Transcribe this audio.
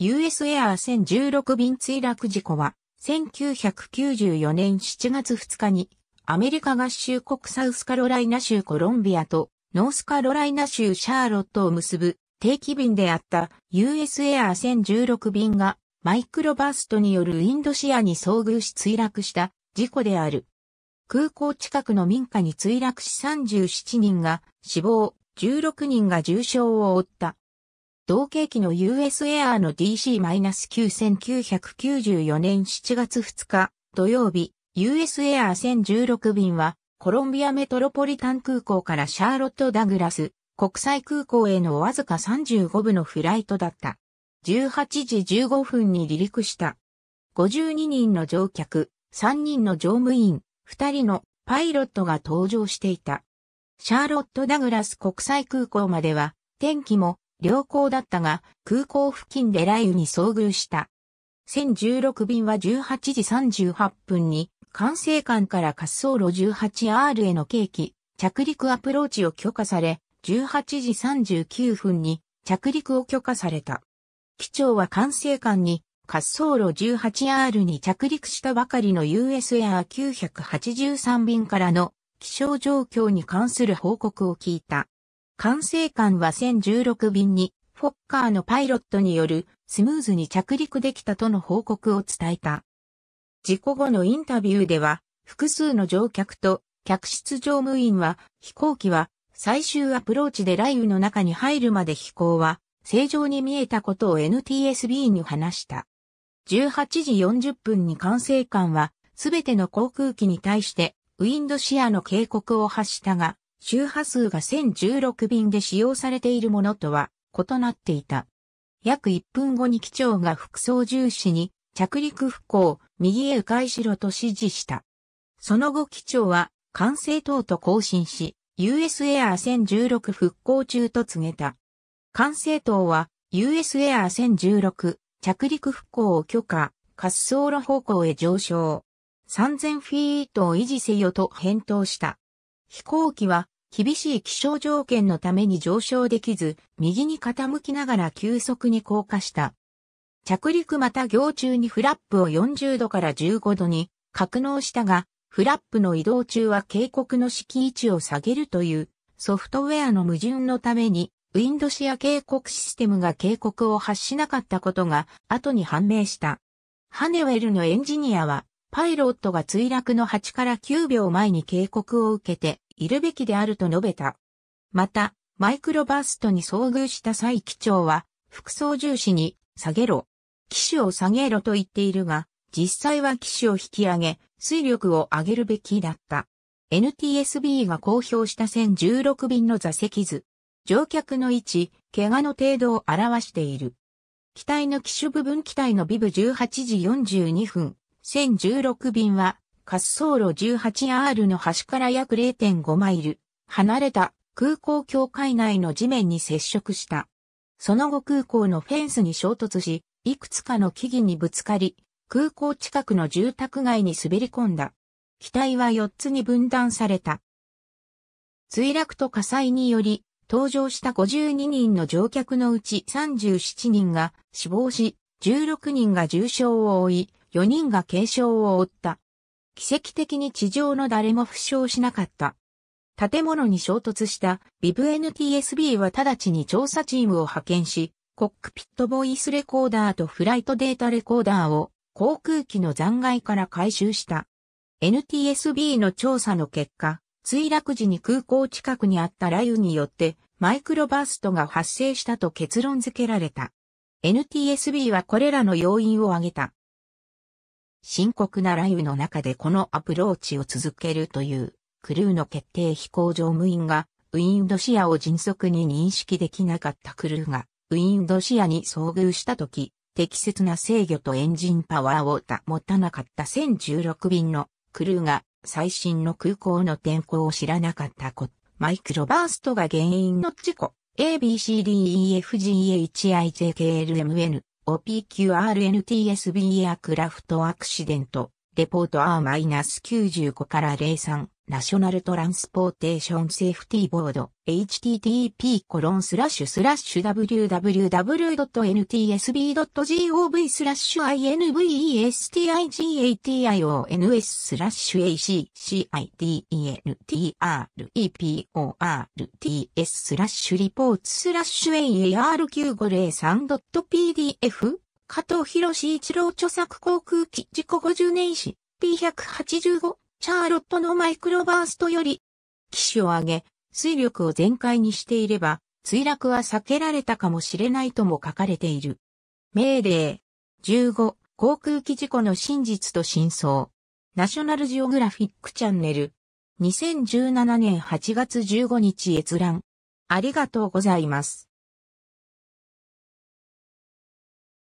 US エアー1016便墜落事故は、1994年7月2日に、アメリカ合衆国サウスカロライナ州コロンビアと、ノースカロライナ州シャーロットを結ぶ定期便であった US エアー1016便がマイクロバーストによるインドシアに遭遇し墜落した事故である。空港近くの民家に墜落し37人が死亡、16人が重傷を負った。同型機の US Air の DC-9994 年7月2日土曜日、US Air 1016便はコロンビアメトロポリタン空港からシャーロット・ダグラス国際空港へのわずか35部のフライトだった。18時15分に離陸した。52人の乗客、3人の乗務員、2人のパイロットが搭乗していた。シャーロット・ダグラス国際空港までは天気も良好だったが、空港付近で雷雨に遭遇した。1016便は18時38分に、管制官から滑走路 18R への計器、着陸アプローチを許可され、18時39分に着陸を許可された。機長は管制官に滑走路 18R に着陸したばかりの US Air 983便からの気象状況に関する報告を聞いた。管制官は1016便に、フォッカーのパイロットによるスムーズに着陸できたとの報告を伝えた。事故後のインタビューでは、複数の乗客と客室乗務員は、飛行機は最終アプローチで雷雨の中に入るまで飛行は正常に見えたことを NTSB に話した。18時40分に管制官は、すべての航空機に対して、ウィンドシアの警告を発したが、周波数が1016便で使用されているものとは異なっていた。約1分後に機長が副操縦士に着陸不行、右へ迂回しろと指示した。その後機長は管制塔と交信し、US Air 1016復興中と告げた。管制塔は US Air 1016着陸復興を許可、滑走路方向へ上昇。3000フィートを維持せよと返答した。飛行機は厳しい気象条件のために上昇できず、右に傾きながら急速に降下した。着陸また行中にフラップを40度から15度に格納したが、フラップの移動中は警告の敷位置を下げるというソフトウェアの矛盾のために、ウィンドシア警告システムが警告を発しなかったことが後に判明した。ハネウェルのエンジニアは、パイロットが墜落の8から9秒前に警告を受けて、いるべきであると述べた。また、マイクロバーストに遭遇した際機長は、服装重視に、下げろ。機種を下げろと言っているが、実際は機種を引き上げ、水力を上げるべきだった。NTSB が公表した1016便の座席図。乗客の位置、怪我の程度を表している。機体の機種部分機体のビブ18時42分、1016便は滑走路 18R の端から約0.5マイル離れた空港境界内の地面に接触した。その後空港のフェンスに衝突し、いくつかの木々にぶつかり、空港近くの住宅街に滑り込んだ。機体は4つに分断された。墜落と火災により、搭乗した52人の乗客のうち37人が死亡し、16人が重傷を負い、4人が軽傷を負った。奇跡的に地上の誰も負傷しなかった。建物に衝突したビブ NTSB は直ちに調査チームを派遣し、コックピットボイスレコーダーとフライトデータレコーダーを航空機の残骸から回収した。NTSB の調査の結果、墜落時に空港近くにあった雷雨によってマイクロバーストが発生したと結論付けられた。NTSB はこれらの要因を挙げた。深刻な雷雨の中でこのアプローチを続けるという、クルーの決定飛行乗務員が、ウィンドシアを迅速に認識できなかったクルーが、ウィンドシアに遭遇したとき、適切な制御とエンジンパワーを保たなかった1016便のクルーが最新の空港の天候を知らなかったこと。マイクロバーストが原因の事故。ABCDEFGHIJKLMN OPQRNTSB アクラフトアクシデント。レポート R-95 から03、ナショナルトランスポーテーションセーフティーボード、http コロンスラッシュスラッシュ www.ntsb.gov スラッシュ investigation スラッシュ accidentreports スラッシュ a a r 9 5 0 3 p d f 加藤博士一郎著作航空機事故50年史 P185 チャーロットのマイクロバーストより、機種を上げ、水力を全開にしていれば、墜落は避けられたかもしれないとも書かれている。命令15、航空機事故の真実と真相。ナショナルジオグラフィックチャンネル。2017年8月15日閲覧。ありがとうございます。